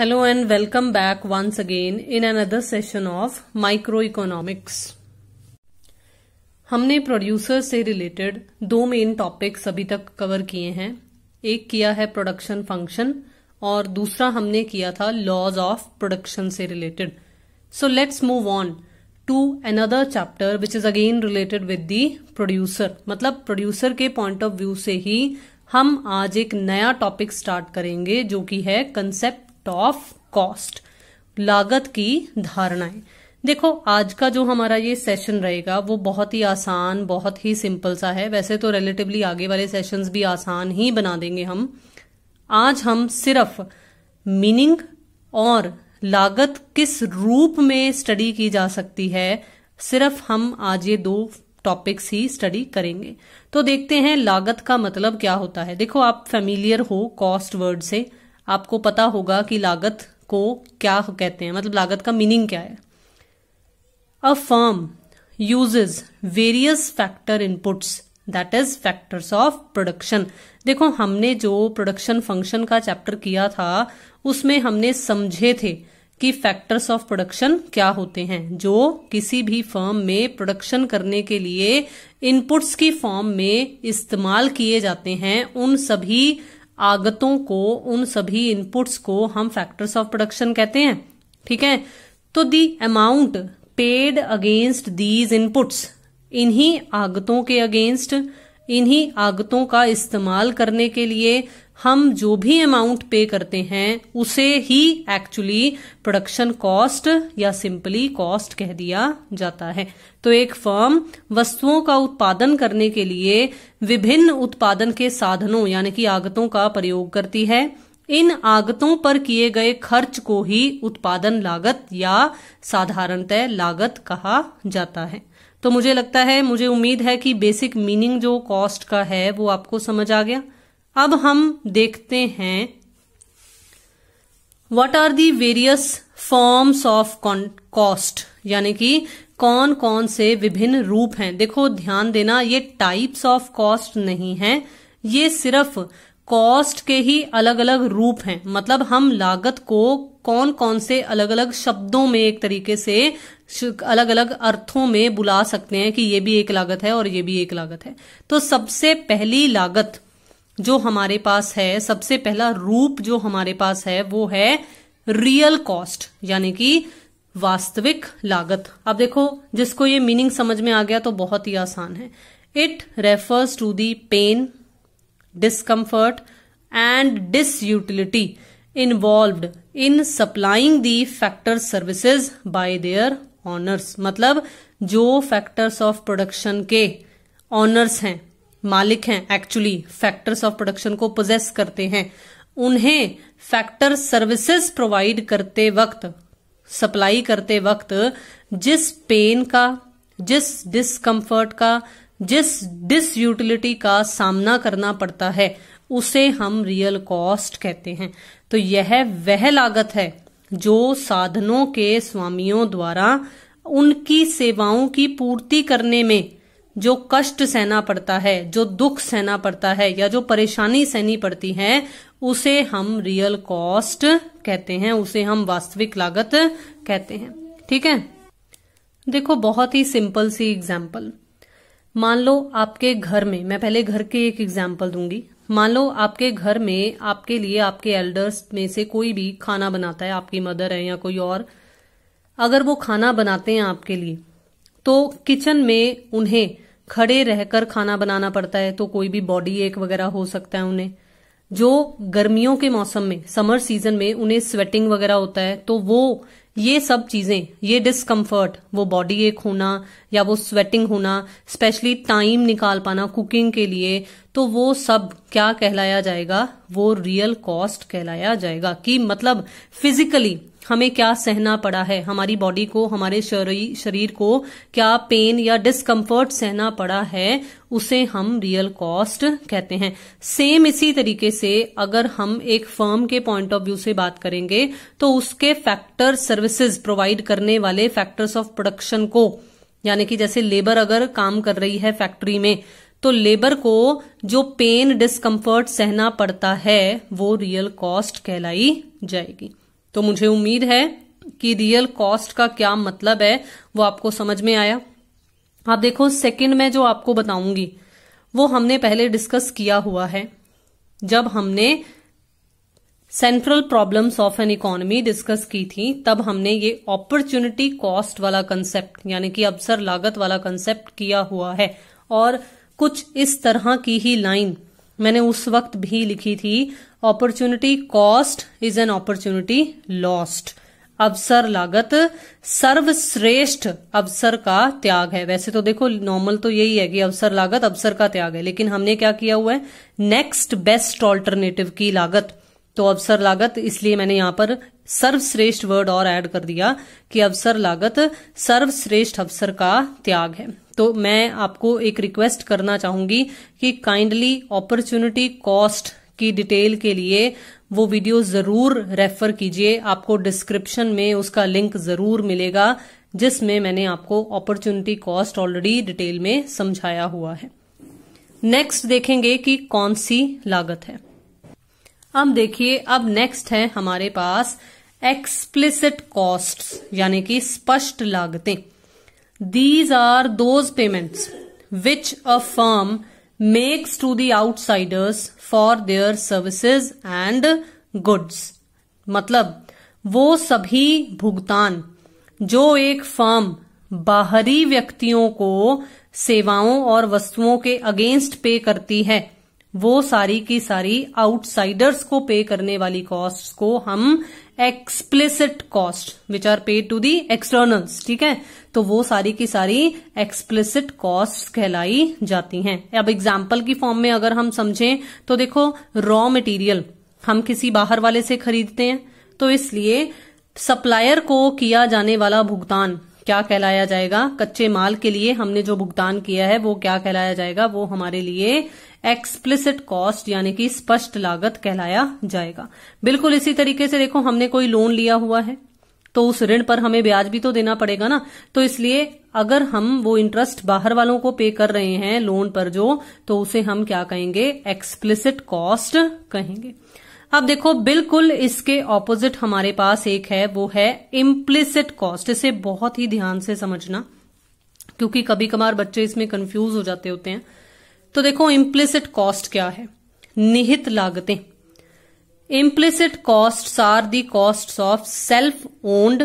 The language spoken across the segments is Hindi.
Hello and welcome back once again in another session of microeconomics. हमने प्रोड्यूसर से रिलेटेड दो मेन टॉपिक्स अभी तक कवर किए हैं एक किया है प्रोडक्शन फंक्शन और दूसरा हमने किया था लॉज ऑफ प्रोडक्शन से related so let's move on to another chapter which is again related with the producer मतलब प्रोड्यूसर के पॉइंट ऑफ व्यू से ही हम आज एक नया टॉपिक स्टार्ट करेंगे जो कि है कंसेप्ट ऑफ कॉस्ट लागत की धारणाएं देखो आज का जो हमारा ये सेशन रहेगा वो बहुत ही आसान बहुत ही सिंपल सा है वैसे तो रिलेटिवली आगे वाले सेशंस भी आसान ही बना देंगे हम आज हम सिर्फ मीनिंग और लागत किस रूप में स्टडी की जा सकती है सिर्फ हम आज ये दो टॉपिक्स ही स्टडी करेंगे तो देखते हैं लागत का मतलब क्या होता है देखो आप फेमिलियर हो कॉस्ट वर्ड से आपको पता होगा कि लागत को क्या कहते हैं मतलब लागत का मीनिंग क्या है a firm uses various factor inputs that is factors of production देखो हमने जो प्रोडक्शन फंक्शन का चैप्टर किया था उसमें हमने समझे थे कि फैक्टर्स ऑफ प्रोडक्शन क्या होते हैं जो किसी भी फर्म में प्रोडक्शन करने के लिए इनपुट्स की फॉर्म में इस्तेमाल किए जाते हैं उन सभी आगतों को उन सभी इनपुट्स को हम फैक्टर्स ऑफ प्रोडक्शन कहते हैं ठीक है तो the amount paid against these inputs इन्हीं आगतों के अगेंस्ट इन्हीं आगतों का इस्तेमाल करने के लिए हम जो भी अमाउंट पे करते हैं उसे ही एक्चुअली प्रोडक्शन कॉस्ट या सिंपली कॉस्ट कह दिया जाता है तो एक फर्म वस्तुओं का उत्पादन करने के लिए विभिन्न उत्पादन के साधनों यानी कि आगतों का प्रयोग करती है इन आगतों पर किए गए खर्च को ही उत्पादन लागत या साधारणतः लागत कहा जाता है तो मुझे लगता है मुझे उम्मीद है कि बेसिक मीनिंग जो कॉस्ट का है वो आपको समझ आ गया अब हम देखते हैं what are the various forms of cost यानी कि कौन कौन से विभिन्न रूप हैं देखो ध्यान देना ये टाइप्स ऑफ कॉस्ट नहीं है ये सिर्फ कॉस्ट के ही अलग अलग रूप हैं मतलब हम लागत को कौन कौन से अलग अलग शब्दों में एक तरीके से अलग अलग अर्थों में बुला सकते हैं कि ये भी एक लागत है और ये भी एक लागत है तो सबसे पहली लागत जो हमारे पास है सबसे पहला रूप जो हमारे पास है वो है रियल कॉस्ट यानी कि वास्तविक लागत अब देखो जिसको ये मीनिंग समझ में आ गया तो बहुत ही आसान है it refers to the pain discomfort and disutility involve in supplying the factor services by their owners मतलब जो फैक्टर्स ऑफ प्रोडक्शन के ऑनर्स हैं मालिक हैं एक्चुअली फैक्टर्स ऑफ प्रोडक्शन को पोजेस करते हैं उन्हें फैक्टर सर्विसेज प्रोवाइड करते वक्त सप्लाई करते वक्त जिस पेन का जिस डिसकंफर्ट का जिस डिसयूटिलिटी का सामना करना पड़ता है उसे हम रियल कॉस्ट कहते हैं तो यह वह लागत है जो साधनों के स्वामियों द्वारा उनकी सेवाओं की पूर्ति करने में जो कष्ट सहना पड़ता है जो दुख सहना पड़ता है या जो परेशानी सहनी पड़ती है उसे हम रियल कॉस्ट कहते हैं उसे हम वास्तविक लागत कहते हैं ठीक है देखो बहुत ही सिंपल सी एग्जाम्पल मान लो आपके घर में मैं पहले घर के एक एग्जाम्पल दूंगी मान लो आपके घर में आपके लिए आपके एल्डर्स में से कोई भी खाना बनाता है आपकी मदर है या कोई और अगर वो खाना बनाते हैं आपके लिए तो किचन में उन्हें खड़े रहकर खाना बनाना पड़ता है तो कोई भी बॉडी एक वगैरह हो सकता है उन्हें जो गर्मियों के मौसम में समर सीजन में उन्हें स्वेटिंग वगैरह होता है तो वो ये सब चीजें ये डिस्कम्फर्ट वो बॉडी एक होना या वो स्वेटिंग होना स्पेशली टाइम निकाल पाना कुकिंग के लिए तो वो सब क्या कहलाया जाएगा वो रियल कॉस्ट कहलाया जाएगा कि मतलब फिजिकली हमें क्या सहना पड़ा है हमारी बॉडी को हमारे शरीर शरीर को क्या पेन या डिस्कम्फर्ट सहना पड़ा है उसे हम रियल कॉस्ट कहते हैं सेम इसी तरीके से अगर हम एक फर्म के पॉइंट ऑफ व्यू से बात करेंगे तो उसके फैक्टर सर्विसेज प्रोवाइड करने वाले फैक्टर्स ऑफ प्रोडक्शन को यानी कि जैसे लेबर अगर काम कर रही है फैक्ट्री में तो लेबर को जो पेन डिस्कम्फर्ट सहना पड़ता है वो रियल कॉस्ट कहलाई जाएगी तो मुझे उम्मीद है कि रियल कॉस्ट का क्या मतलब है वो आपको समझ में आया आप देखो सेकंड में जो आपको बताऊंगी वो हमने पहले डिस्कस किया हुआ है जब हमने central problems of an economy discuss की थी तब हमने ये अपॉर्चुनिटी कॉस्ट वाला कंसेप्ट यानी कि अवसर लागत वाला कंसेप्ट किया हुआ है और कुछ इस तरह की ही लाइन मैंने उस वक्त भी लिखी थी opportunity cost is an opportunity lost अवसर लागत सर्वश्रेष्ठ अवसर का त्याग है वैसे तो देखो नॉर्मल तो यही है कि अवसर लागत अवसर का त्याग है लेकिन हमने क्या किया हुआ है नेक्स्ट बेस्ट ऑल्टरनेटिव की लागत तो अवसर लागत इसलिए मैंने यहां पर सर्वश्रेष्ठ वर्ड और ऐड कर दिया कि अवसर लागत सर्वश्रेष्ठ अवसर का त्याग है तो मैं आपको एक रिक्वेस्ट करना चाहूंगी कि काइंडली अपॉर्चुनिटी कॉस्ट की डिटेल के लिए वो वीडियो जरूर रेफर कीजिए आपको डिस्क्रिप्शन में उसका लिंक जरूर मिलेगा जिसमें मैंने आपको अपॉर्चुनिटी कॉस्ट ऑलरेडी डिटेल में समझाया हुआ है नेक्स्ट देखेंगे कि कौन सी लागत है अब देखिए अब नेक्स्ट है हमारे पास एक्सप्लिसिट कॉस्ट यानी कि स्पष्ट लागतें these are those payments which a firm makes to the outsiders for their services and goods मतलब वो सभी भुगतान जो एक फर्म बाहरी व्यक्तियों को सेवाओं और वस्तुओं के अगेंस्ट पे करती है वो सारी की सारी आउटसाइडर्स को पे करने वाली कॉस्ट को हम explicit cost which are paid to the externals ठीक है तो वो सारी की सारी एक्सप्लिसिट कॉस्ट कहलाई जाती हैं अब एग्जाम्पल की फॉर्म में अगर हम समझें तो देखो रॉ मटेरियल हम किसी बाहर वाले से खरीदते हैं तो इसलिए सप्लायर को किया जाने वाला भुगतान क्या कहलाया जाएगा कच्चे माल के लिए हमने जो भुगतान किया है वो क्या कहलाया जाएगा वो हमारे लिए एक्सप्लिसिट कॉस्ट यानी कि स्पष्ट लागत कहलाया जाएगा बिल्कुल इसी तरीके से देखो हमने कोई लोन लिया हुआ है तो उस ऋण पर हमें ब्याज भी तो देना पड़ेगा ना तो इसलिए अगर हम वो इंटरेस्ट बाहर वालों को पे कर रहे हैं लोन पर जो तो उसे हम क्या कहेंगे एक्सप्लिसिट कॉस्ट कहेंगे अब देखो बिल्कुल इसके ऑपोजिट हमारे पास एक है वो है इम्प्लिसिट कॉस्ट इसे बहुत ही ध्यान से समझना क्योंकि कभी कभार बच्चे इसमें कंफ्यूज हो जाते होते हैं तो देखो इम्प्लिसिट कॉस्ट क्या है निहित लागतें implicit cost are the cost of self owned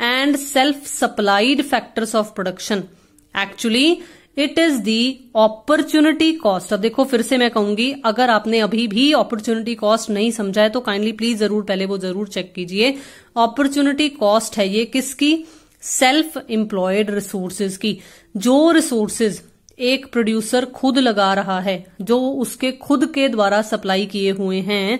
and self supplied factors of production actually it is the opportunity cost अब देखो फिर से मैं कहूंगी अगर आपने अभी भी अपॉर्चुनिटी कॉस्ट नहीं समझा है तो काइंडली प्लीज जरूर पहले वो जरूर चेक कीजिए अपॉर्चुनिटी कॉस्ट है ये किसकी सेल्फ एम्प्लॉयड रिसोर्सेज की जो रिसोर्सेज एक प्रोड्यूसर खुद लगा रहा है जो उसके खुद के द्वारा सप्लाई किए हुए हैं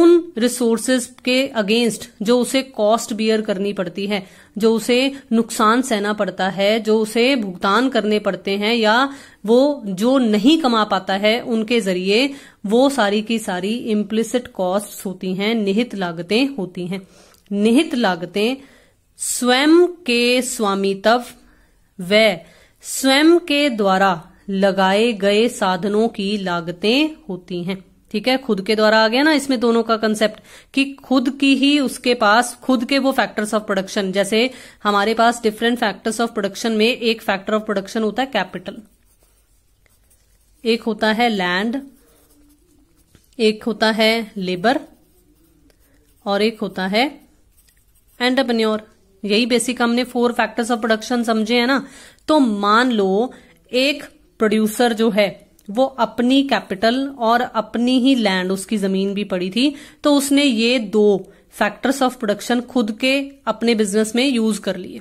उन रिसोर्सेज के अगेंस्ट जो उसे कॉस्ट बियर करनी पड़ती है जो उसे नुकसान सहना पड़ता है जो उसे भुगतान करने पड़ते हैं या वो जो नहीं कमा पाता है उनके जरिए वो सारी की सारी इम्प्लिसिट कॉस्ट होती हैं निहित लागतें होती हैं निहित लागतें स्वयं के स्वामित्व व स्वयं के द्वारा लगाए गए साधनों की लागतें होती हैं ठीक है खुद के द्वारा आ गया ना इसमें दोनों का कंसेप्ट कि खुद की ही उसके पास खुद के वो फैक्टर्स ऑफ प्रोडक्शन जैसे हमारे पास डिफरेंट फैक्टर्स ऑफ प्रोडक्शन में एक फैक्टर ऑफ प्रोडक्शन होता है कैपिटल एक होता है लैंड एक होता है लेबर और एक होता है एंटरप्रन्योर यही बेसिक हमने फोर फैक्टर्स ऑफ प्रोडक्शन समझे है ना तो मान लो एक प्रोड्यूसर जो है वो अपनी कैपिटल और अपनी ही लैंड उसकी जमीन भी पड़ी थी तो उसने ये दो फैक्टर्स ऑफ प्रोडक्शन खुद के अपने बिजनेस में यूज कर लिए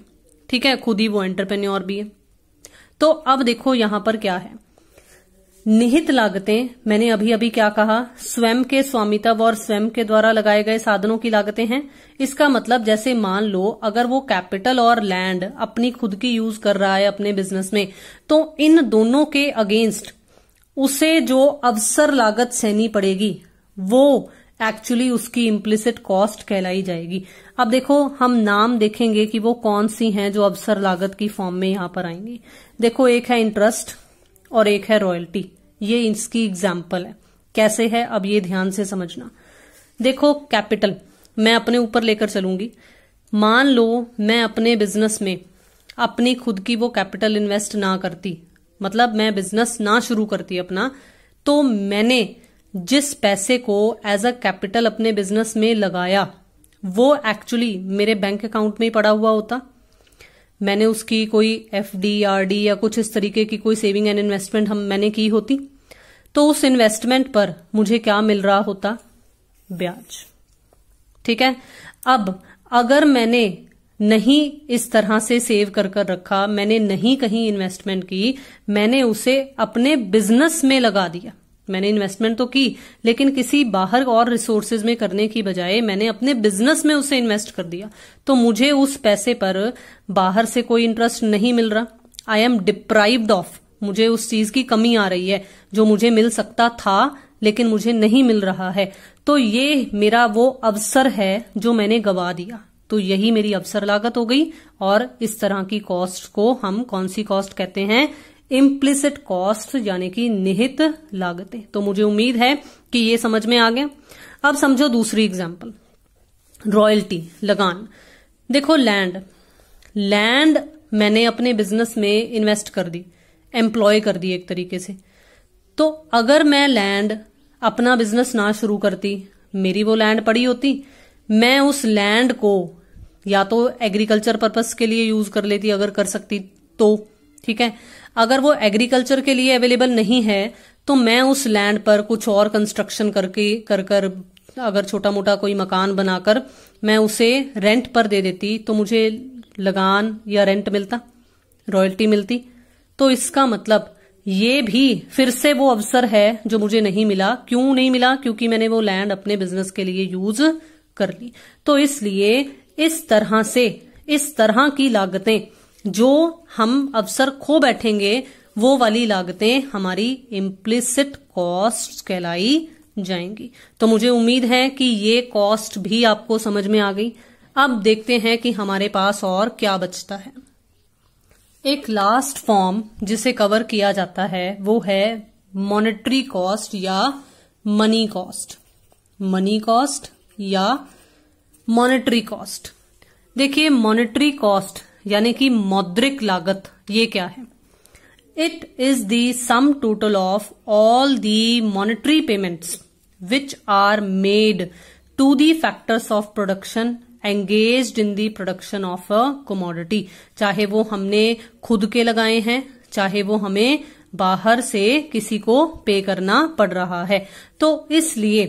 ठीक है खुद ही वो एंटरप्रेन्योर भी है तो अब देखो यहां पर क्या है निहित लागतें मैंने अभी अभी क्या कहा स्वयं के स्वामित्व और स्वयं के द्वारा लगाए गए साधनों की लागतें हैं इसका मतलब जैसे मान लो अगर वो कैपिटल और लैंड अपनी खुद की यूज कर रहा है अपने बिजनेस में तो इन दोनों के अगेंस्ट उसे जो अवसर लागत सहनी पड़ेगी वो एक्चुअली उसकी इम्प्लिसिट कॉस्ट कहलाई जाएगी अब देखो हम नाम देखेंगे कि वो कौन सी हैं जो अवसर लागत की फॉर्म में यहां पर आएंगी देखो एक है इंटरेस्ट और एक है रॉयल्टी ये इसकी एग्जाम्पल है कैसे है अब ये ध्यान से समझना देखो कैपिटल मैं अपने ऊपर लेकर चलूंगी मान लो मैं अपने बिजनेस में अपनी खुद की वो कैपिटल इन्वेस्ट ना करती मतलब मैं बिजनेस ना शुरू करती अपना तो मैंने जिस पैसे को एज अ कैपिटल अपने बिजनेस में लगाया वो एक्चुअली मेरे बैंक अकाउंट में ही पड़ा हुआ होता मैंने उसकी कोई एफ डी आर डी या कुछ इस तरीके की कोई सेविंग एंड इन्वेस्टमेंट हम मैंने की होती तो उस इन्वेस्टमेंट पर मुझे क्या मिल रहा होता ब्याज ठीक है अब अगर मैंने नहीं इस तरह से सेव कर कर रखा मैंने नहीं कहीं इन्वेस्टमेंट की मैंने उसे अपने बिजनेस में लगा दिया मैंने इन्वेस्टमेंट तो की लेकिन किसी बाहर और रिसोर्सेज में करने की बजाय मैंने अपने बिजनेस में उसे इन्वेस्ट कर दिया तो मुझे उस पैसे पर बाहर से कोई इंटरेस्ट नहीं मिल रहा आई एम डिप्राइव्ड ऑफ मुझे उस चीज की कमी आ रही है जो मुझे मिल सकता था लेकिन मुझे नहीं मिल रहा है तो ये मेरा वो अवसर है जो मैंने गवा दिया तो यही मेरी अवसर लागत हो गई और इस तरह की कॉस्ट को हम कौन सी कॉस्ट कहते हैं इम्प्लिसिट कॉस्ट यानी कि निहित लागतें तो मुझे उम्मीद है कि ये समझ में आ गया अब समझो दूसरी एग्जाम्पल रॉयल्टी लगान देखो लैंड लैंड मैंने अपने बिजनेस में इन्वेस्ट कर दी एम्प्लॉय कर दी एक तरीके से तो अगर मैं लैंड अपना बिजनेस ना शुरू करती मेरी वो लैंड पड़ी होती मैं उस लैंड को या तो एग्रीकल्चर पर्पस के लिए यूज कर लेती अगर कर सकती तो ठीक है अगर वो एग्रीकल्चर के लिए अवेलेबल नहीं है तो मैं उस लैंड पर कुछ और कंस्ट्रक्शन करके कर कर अगर छोटा मोटा कोई मकान बनाकर मैं उसे रेंट पर दे देती तो मुझे लगान या रेंट मिलता रॉयल्टी मिलती तो इसका मतलब ये भी फिर से वो अवसर है जो मुझे नहीं मिला क्यों नहीं मिला क्योंकि मैंने वो लैंड अपने बिजनेस के लिए यूज कर ली तो इसलिए इस तरह से इस तरह की लागतें जो हम अवसर खो बैठेंगे वो वाली लागतें हमारी इम्प्लिसिट कॉस्ट कहलाई जाएंगी तो मुझे उम्मीद है कि ये कॉस्ट भी आपको समझ में आ गई अब देखते हैं कि हमारे पास और क्या बचता है एक लास्ट फॉर्म जिसे कवर किया जाता है वो है मॉनेटरी कॉस्ट या मनी कॉस्ट मनी कॉस्ट या मॉनेटरी कॉस्ट देखिए मॉनेटरी कॉस्ट यानी कि मौद्रिक लागत ये क्या है it is the sum total of all the monetary payments which are made to the factors of production engage in the production of a commodity चाहे वो हमने खुद के लगाए हैं चाहे वो हमें बाहर से किसी को पे करना पड़ रहा है तो इसलिए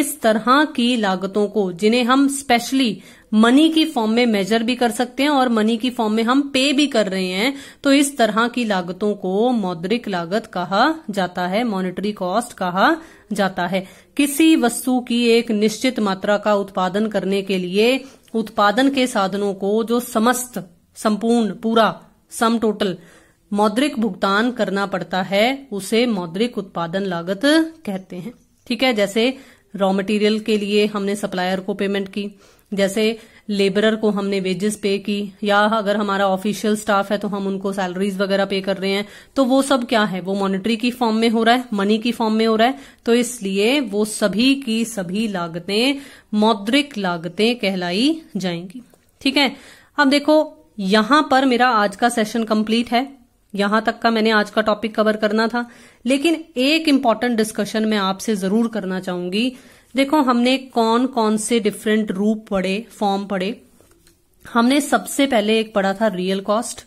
इस तरह की लागतों को जिन्हें हम स्पेशली मनी की फॉर्म में मेजर भी कर सकते हैं और मनी की फॉर्म में हम पे भी कर रहे हैं तो इस तरह की लागतों को मौद्रिक लागत कहा जाता है मॉनिटरी कॉस्ट कहा जाता है किसी वस्तु की एक निश्चित मात्रा का उत्पादन करने के लिए उत्पादन के साधनों को जो समस्त संपूर्ण पूरा सम टोटल मौद्रिक भुगतान करना पड़ता है उसे मौद्रिक उत्पादन लागत कहते हैं ठीक है जैसे रॉ मटेरियल के लिए हमने सप्लायर को पेमेंट की जैसे लेबरर को हमने वेजेस पे की या अगर हमारा ऑफिशियल स्टाफ है तो हम उनको सैलरीज वगैरह पे कर रहे हैं तो वो सब क्या है वो मॉनिटरी की फॉर्म में हो रहा है मनी की फॉर्म में हो रहा है तो इसलिए वो सभी की सभी लागतें मौद्रिक लागतें कहलाई जाएंगी ठीक है अब देखो यहां पर मेरा आज का सेशन कंप्लीट है यहां तक का मैंने आज का टॉपिक कवर करना था लेकिन एक इंपॉर्टेंट डिस्कशन मैं आपसे जरूर करना चाहूंगी देखो हमने कौन कौन से डिफरेंट रूप पढ़े फॉर्म पढ़े हमने सबसे पहले एक पढ़ा था रियल कॉस्ट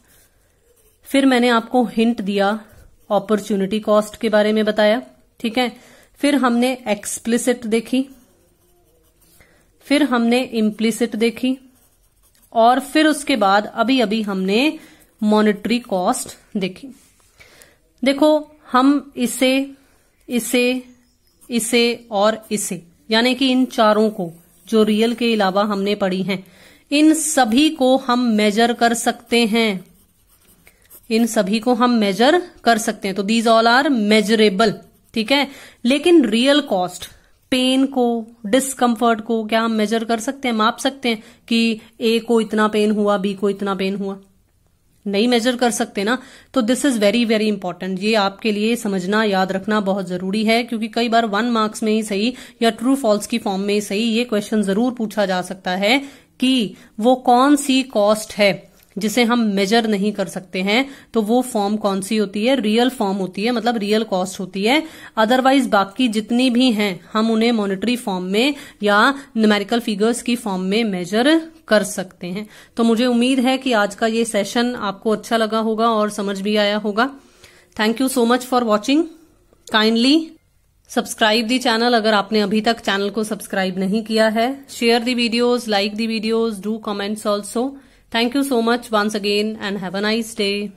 फिर मैंने आपको हिंट दिया अपॉर्चुनिटी कॉस्ट के बारे में बताया ठीक है फिर हमने एक्सप्लिसिट देखी फिर हमने इम्प्लिसिट देखी और फिर उसके बाद अभी अभी हमने मॉनेटरी कॉस्ट देखी देखो हम इसे इसे इसे और इसे यानी कि इन चारों को जो रियल के अलावा हमने पढ़ी हैं इन सभी को हम मेजर कर सकते हैं इन सभी को हम मेजर कर सकते हैं तो दीज ऑल आर मेजरेबल ठीक है लेकिन रियल कॉस्ट पेन को डिसकंफर्ट को क्या हम मेजर कर सकते हैं माप सकते हैं कि ए को इतना पेन हुआ बी को इतना पेन हुआ नहीं मेजर कर सकते ना तो this is very very important ये आपके लिए समझना याद रखना बहुत जरूरी है क्योंकि कई बार वन मार्क्स में ही सही या ट्रू फॉल्स की फॉर्म में ही सही ये क्वेश्चन जरूर पूछा जा सकता है कि वो कौन सी कॉस्ट है जिसे हम मेजर नहीं कर सकते हैं तो वो फॉर्म कौन सी होती है रियल फॉर्म होती है मतलब रियल कॉस्ट होती है अदरवाइज बाकी जितनी भी हैं हम उन्हें मॉनिटरी फॉर्म में या न्यूमेरिकल फिगर्स की फॉर्म में मेजर कर सकते हैं तो मुझे उम्मीद है कि आज का ये सेशन आपको अच्छा लगा होगा और समझ भी आया होगा thank you so much for watching kindly subscribe the channel अगर आपने अभी तक चैनल को सब्सक्राइब नहीं किया है share the videos like the videos do comments also Thank you so much once again and have a nice day.